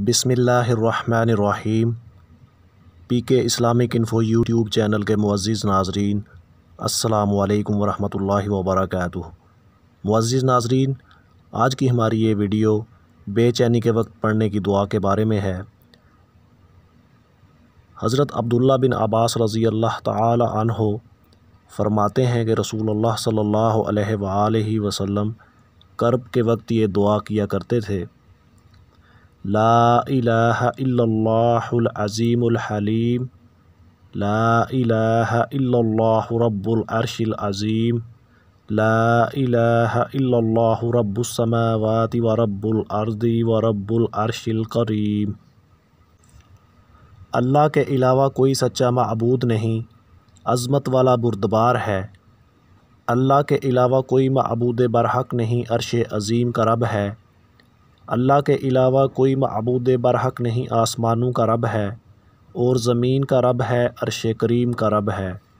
بسم اللہ الرحمن الرحیم پی کے اسلامک انفو یوٹیوب چینل کے معزز ناظرین السلام علیکم ورحمۃ اللہ وبرکاتہ معزز ناظرین آج کی ہماری یہ ویڈیو بے چینی کے وقت پڑھنے کی دعا کے بارے میں ہے حضرت عبداللہ بن عباس رضی اللہ تعالی عنہ فرماتے ہیں کہ رسول اللہ صلی اللہ علیہ وآلہ وسلم کرب کے وقت یہ دعا کیا کرتے تھے لا الہ الا اللہ العظیم الحلیم لا الہ الا اللہ رب العرش العظیم لا الہ الا اللہ رب السماوات و رب الارض و رب العرش القریم اللہ کے علاوہ کوئی سچا معبود نہیں عظمت والا بردبار ہے اللہ کے علاوہ کوئی معبود برحق نہیں عرش عظیم کا رب ہے اللہ کے علاوہ کوئی معبود برحق نہیں آسمانوں کا رب ہے اور زمین کا رب ہے عرش کریم کا رب ہے